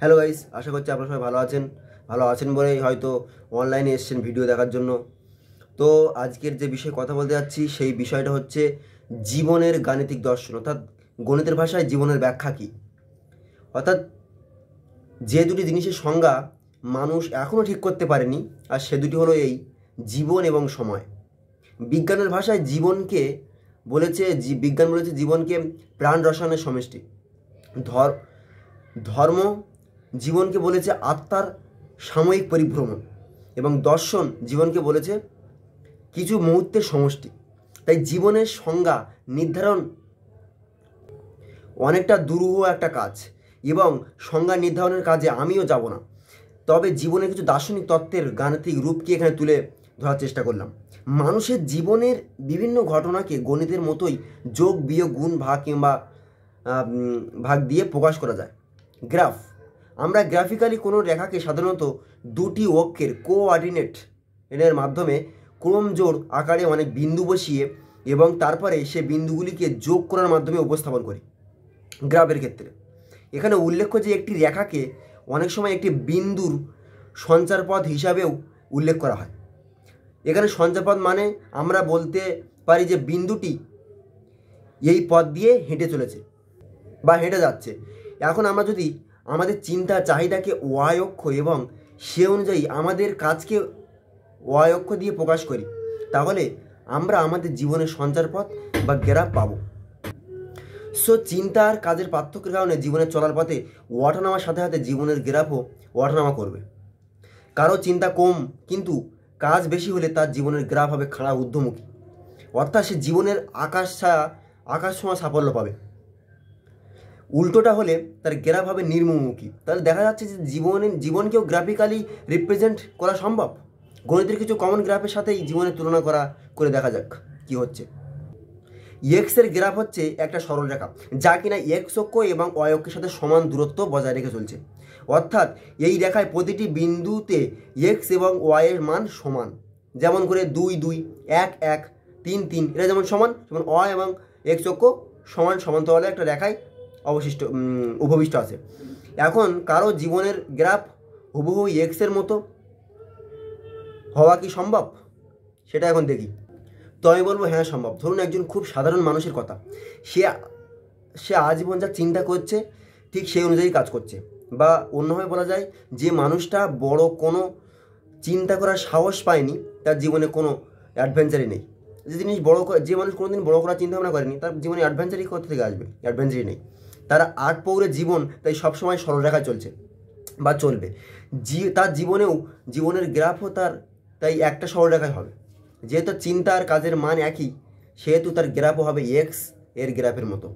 hello guys আশা করছি আপনারা সবাই ভালো আছেন ভালো আছেন বলেই হয়তো অনলাইনে এসছেন ভিডিও দেখার জন্য তো আজকের যে বিষয়ে কথা বলতে যাচ্ছি সেই বিষয়টা হচ্ছে জীবনের গাণিতিক দর্শন অর্থাৎ গণিতের ভাষায় জীবনের ব্যাখ্যা কী অর্থাৎ যে দুটি জিনিসের সংজ্ঞা মানুষ এখনও ঠিক করতে পারেনি আর সে দুটি হলো এই জীবন এবং সময় বিজ্ঞানের ভাষায় জীবনকে বলেছে বিজ্ঞান বলেছে জীবনকে প্রাণ রসায়নের সমষ্টি ধর ধর্ম জীবনকে বলেছে আত্মার সাময়িক পরিভ্রমণ এবং দর্শন জীবনকে বলেছে কিছু মুহূর্তের সমষ্টি তাই জীবনের সংজ্ঞা নির্ধারণ অনেকটা দুরূহ একটা কাজ এবং সংজ্ঞা নির্ধারণের কাজে আমিও যাব না তবে জীবনের কিছু দার্শনিক তত্ত্বের গাণিতিক রূপকে এখানে তুলে ধরার চেষ্টা করলাম মানুষের জীবনের বিভিন্ন ঘটনাকে গণিতের মতোই যোগ বিয়োগ গুণ ভাগ কিংবা ভাগ দিয়ে প্রকাশ করা যায় গ্রাফ আমরা গ্রাফিক্যালি কোনো রেখাকে সাধারণত দুটি অক্ষের কোঅর্ডিনেট এর মাধ্যমে ক্রমজোর আকারে অনেক বিন্দু বসিয়ে এবং তারপরে সে বিন্দুগুলিকে যোগ করার মাধ্যমে উপস্থাপন করি গ্রাফের ক্ষেত্রে এখানে উল্লেখ্য যে একটি রেখাকে অনেক সময় একটি বিন্দুর সঞ্চার পথ হিসাবেও উল্লেখ করা হয় এখানে সঞ্চারপথ মানে আমরা বলতে পারি যে বিন্দুটি এই পথ দিয়ে হেঁটে চলেছে বা হেঁটে যাচ্ছে এখন আমরা যদি আমাদের চিন্তা চাহিদাকে ওয়ায়ক্ষ অক্ষ এবং সে অনুযায়ী আমাদের কাজকে ওয়ায়ক্ষ অক্ষ দিয়ে প্রকাশ করি তাহলে আমরা আমাদের জীবনের সঞ্চারপথ বা গ্যারাপ পাবো সো চিন্তা আর কাজের পার্থক্যের কারণে জীবনে চলার পথে ওঠানামার সাথে সাথে জীবনের গ্রাফও ওঠানামা করবে কারো চিন্তা কম কিন্তু কাজ বেশি হলে তার জীবনের গ্রাফ হবে খাড়া ঊর্ধ্বমুখী অর্থাৎ সে জীবনের আকাশ ছায়া আকাশ ছোঁয়া সাফল্য পাবে উল্টোটা হলে তার গ্রাফ হবে নির্মমুখী তাহলে দেখা যাচ্ছে যে জীবনে জীবনকেও গ্রাফিক্যালি রিপ্রেজেন্ট করা সম্ভব গণিতের কিছু কমন গ্রাফের সাথেই জীবনের তুলনা করা করে দেখা যাক কি হচ্ছে এক্সের গ্রাফ হচ্ছে একটা সরলরেখা যা কিনা এক্স অক্ষ এবং ওয়াই অক্ষের সাথে সমান দূরত্ব বজায় রেখে চলছে অর্থাৎ এই রেখায় প্রতিটি বিন্দুতে এক্স এবং ওয়াইয়ের মান সমান যেমন করে দুই দুই এক এক তিন তিন এরা যেমন সমান যেমন অ এবং এক্স অক্ষ সমান সমান্তরালে একটা রেখায় অবশিষ্ট উপবিষ্ট আছে এখন কারো জীবনের গ্রাফ হুবহু এক্সের মতো হওয়া কি সম্ভব সেটা এখন দেখি তো আমি বলবো হ্যাঁ সম্ভব ধরুন একজন খুব সাধারণ মানুষের কথা সে সে আজীবন যা চিন্তা করছে ঠিক সেই অনুযায়ী কাজ করছে বা অন্যভাবে বলা যায় যে মানুষটা বড় কোনো চিন্তা করার সাহস পায়নি তার জীবনে কোনো অ্যাডভেঞ্চারই নেই যে জিনিস বড় যে মানুষ কোনোদিন বড় করার চিন্তা ভাবনা করেনি তার জীবনে অ্যাডভেঞ্চারই কোথা থেকে আসবে অ্যাডভেঞ্চারই নেই তারা আট পৌরে জীবন তাই সবসময় সরলরেখায় চলছে বা চলবে জি তার জীবনেও জীবনের গ্রাফও তার তাই একটা রেখায় হবে যেহেতু চিন্তা আর কাজের মান একই সেহেতু তার গ্রাফও হবে এক্স এর গ্রাফের মতো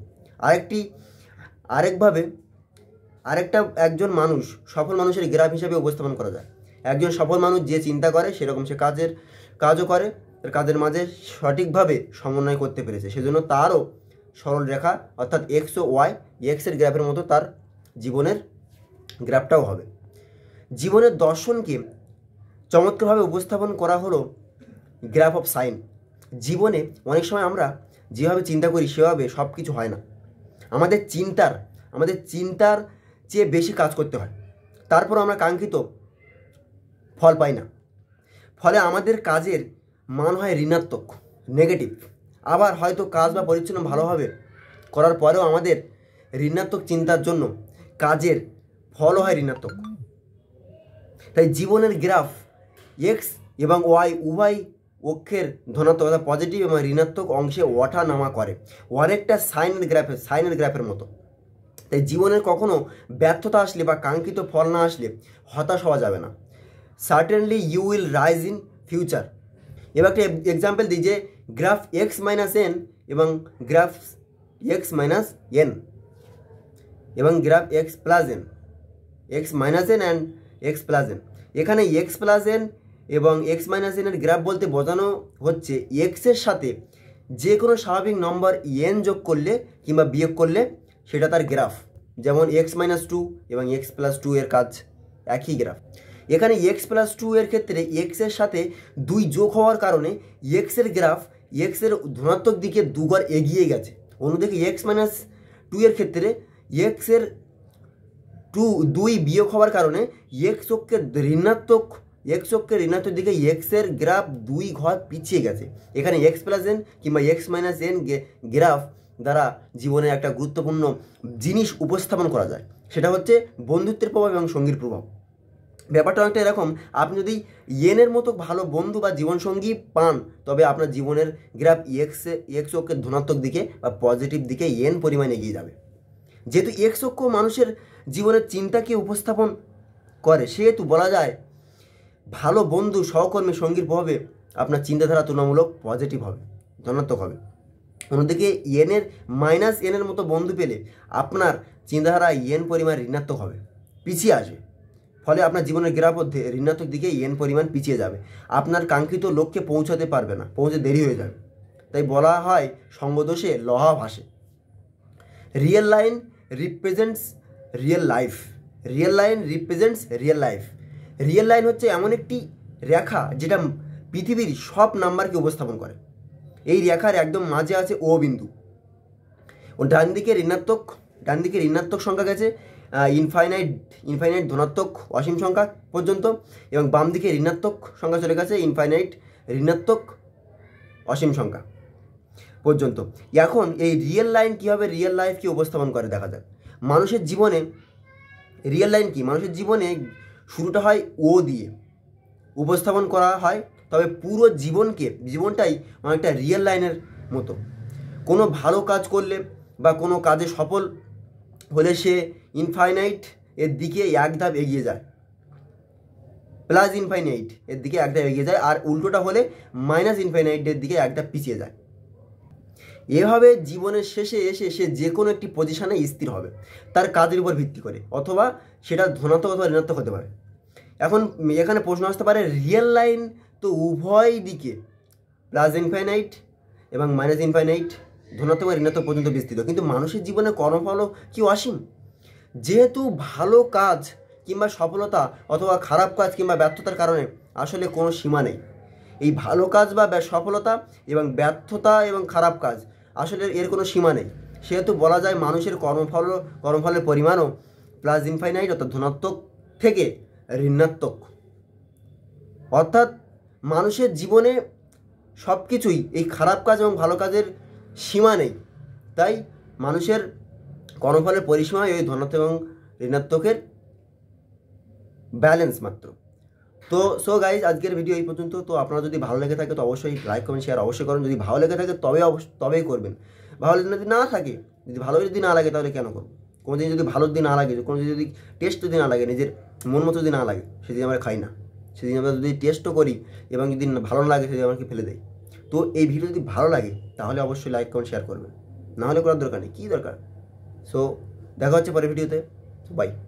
আরেকটি আরেকভাবে আরেকটা একজন মানুষ সফল মানুষের গ্রাফ হিসাবে উপস্থাপন করা যায় একজন সফল মানুষ যে চিন্তা করে সেরকম সে কাজের কাজও করে তার কাজের মাঝে সঠিকভাবে সমন্বয় করতে পেরেছে সেজন্য তারও সরল রেখা অর্থাৎ এক্স ও ওয়াই এক্সের গ্রাফের মতো তার জীবনের গ্রাফটাও হবে জীবনের দর্শনকে চমৎকারভাবে উপস্থাপন করা হলো গ্রাফ অফ সাইন জীবনে অনেক সময় আমরা যেভাবে চিন্তা করি সেভাবে সব কিছু হয় না আমাদের চিন্তার আমাদের চিন্তার চেয়ে বেশি কাজ করতে হয় তারপর আমরা কাঙ্ক্ষিত ফল পাই না ফলে আমাদের কাজের মান হয় ঋণাত্মক নেগেটিভ আবার হয়তো কাজ বা পরিচ্ছন্ন ভালোভাবে করার পরেও আমাদের ঋণাত্মক চিন্তার জন্য কাজের ফলও হয় ঋণাত্মক তাই জীবনের গ্রাফ এক্স এবং ওয়াই উভয় অক্ষের ধনাত্মক অর্থাৎ পজিটিভ এবং ঋণাত্মক অংশে ওঠা নামা করে অনেকটা সাইনের গ্রাফের সাইনের গ্রাফের মতো তাই জীবনের কখনো ব্যর্থতা আসলে বা কাঙ্ক্ষিত ফল না আসলে হতাশ হওয়া যাবে না certainly you will rise in future এবার একটা এক্সাম্পল দিই যে গ্রাফ এক্স মাইনাস এন এবং গ্রাফ এক্স মাইনাস এন এবং graph X plus N X minus N and X plus N এখানে এক্স প্লাস এন এবং এক্স মাইনাস এনের graph বলতে বোঝানো হচ্ছে এক্সের সাথে যে কোনো স্বাভাবিক নম্বর এন যোগ করলে কিংবা বিয়োগ করলে সেটা তার গ্রাফ যেমন এক্স মাইনাস টু এবং এক্স প্লাস টু এর কাজ একই গ্রাফ এখানে এক্স প্লাস টু এর ক্ষেত্রে এক্সের সাথে দুই যোগ হওয়ার কারণে এক্সের গ্রাফ এক্সের ধনাত্মক দিকে দুবার এগিয়ে গেছে অন্যদিকে এক্স মাইনাস টু এর ক্ষেত্রে এক্সের টু দুই বিয়োগ হওয়ার কারণে এক্স অক্ষের ঋণাত্মক এক্স অক্ষের ঋণাত্মক দিকে এক্সের গ্রাফ দুই ঘর পিছিয়ে গেছে এখানে এক্স প্লাস এন কিংবা এক্স মাইনাস এন গ্রাফ দ্বারা জীবনে একটা গুরুত্বপূর্ণ জিনিস উপস্থাপন করা যায় সেটা হচ্ছে বন্ধুত্বের প্রভাব এবং সঙ্গীর প্রভাব ব্যাপারটা অনেকটা এরকম আপনি যদি ইয়েনের মতো ভালো বন্ধু বা জীবনসঙ্গী পান তবে আপনার জীবনের গ্রাফ ইএক্সে ইএক্স অক্ষের ধনাত্মক দিকে বা পজিটিভ দিকে ইয়েন পরিমাণ এগিয়ে যাবে যেহেতু ইএক্স অক্ষ মানুষের জীবনের চিন্তাকে উপস্থাপন করে সেহেতু বলা যায় ভালো বন্ধু সহকর্মী সঙ্গীর প্রভাবে আপনার চিন্তাধারা তুলনামূলক পজিটিভ হবে ধনাত্মক হবে অন্যদিকে ইয়েনের মাইনাস এনের মতো বন্ধু পেলে আপনার চিন্তাধারা ইয়েন পরিমাণ ঋণাত্মক হবে পিছিয়ে আসবে ফলে আপনার জীবনের গেরাপথে ঋণাত্মক দিকে ইয়েন পরিমাণ পিছিয়ে যাবে আপনার কাঙ্ক্ষিত লক্ষ্যে পৌঁছাতে পারবে না পৌঁছে দেরি হয়ে যাবে তাই বলা হয় সঙ্গদোষে লহা ভাসে real line represents real life real line represents real life real line হচ্ছে এমন একটি রেখা যেটা পৃথিবীর সব নাম্বারকে উপস্থাপন করে এই রেখার একদম মাঝে আছে ও বিন্দু ও ডান দিকে ঋণাত্মক ডান দিকে ঋণাত্মক সংখ্যা গেছে ইনফাইনাইট ইনফাইনাইট ধনাত্মক অসীম সংখ্যা পর্যন্ত এবং বাম দিকে ঋণাত্মক সংখ্যা চলে গেছে ইনফাইনাইট ঋণাত্মক অসীম সংখ্যা পর্যন্ত এখন এই রিয়েল লাইন কীভাবে রিয়েল কি উপস্থাপন করে দেখা যাক মানুষের জীবনে রিয়েল লাইন কি মানুষের জীবনে শুরুটা হয় ও দিয়ে উপস্থাপন করা হয় তবে পুরো জীবনকে জীবনটাই অনেকটা রিয়েল লাইনের মতো কোনো ভালো কাজ করলে বা কোনো কাজে সফল হলে সে ইনফাইনাইট এর দিকে এক ধাপ এগিয়ে যায় প্লাস ইনফাইনাইট এর দিকে এক ধাপ এগিয়ে যায় আর উল্টোটা হলে মাইনাস ইনফাইনাইটের দিকে এক ধাপ পিছিয়ে যায় এভাবে জীবনের শেষে এসে সে যে কোনো একটি পজিশানে স্থির হবে তার কাজের উপর ভিত্তি করে অথবা সেটা ধনাত্মক অথবা ঋণাত্মক হতে পারে এখন এখানে প্রশ্ন আসতে পারে রিয়েল লাইন তো উভয় দিকে প্লাস ইনফাইনাইট এবং মাইনাস ইনফাইনাইট ধনাত্মক বা ঋণাত্মক পর্যন্ত বিস্তৃত কিন্তু মানুষের জীবনে কর্মফল কি অসীম যেহেতু ভালো কাজ কিংবা সফলতা অথবা খারাপ কাজ কিংবা ব্যর্থতার কারণে আসলে কোনো সীমা নেই এই ভালো কাজ বা সফলতা এবং ব্যর্থতা এবং খারাপ কাজ আসলে এর কোনো সীমা নেই সেহেতু বলা যায় মানুষের কর্মফল কর্মফলের পরিমাণও প্লাস ইনফাইনাইট অর্থাৎ ধনাত্মক থেকে ঋণাত্মক অর্থাৎ মানুষের জীবনে সব কিছুই এই খারাপ কাজ এবং ভালো কাজের সীমা নেই তাই মানুষের কর্মফলের পরিসীমা এই ধনাত্মক এবং ঋণাত্মকের ব্যালেন্স মাত্র তো সো গাইজ আজকের ভিডিও এই পর্যন্ত তো আপনারা যদি ভালো লেগে থাকে তো অবশ্যই লাইক কমেন্ট শেয়ার অবশ্যই করুন যদি ভালো লেগে থাকে তবে তবেই করবেন ভালো যদি না থাকে যদি ভালো যদি না লাগে তাহলে কেন করবো কোনো দিন যদি ভালো দিন না লাগে কোনো দিন যদি টেস্ট যদি না লাগে নিজের মন মতো যদি না লাগে সেদিন আমরা খাই না সেদিন আমরা যদি টেস্টও করি এবং যদি ভালো না লাগে সেদিন আমাকে ফেলে দেয় তো এই ভিডিও যদি ভালো লাগে তাহলে অবশ্যই লাইক কমেন্ট শেয়ার করবেন নাহলে করার দরকার নেই কী দরকার সো দেখা হচ্ছে পরের ভিডিওতে বাই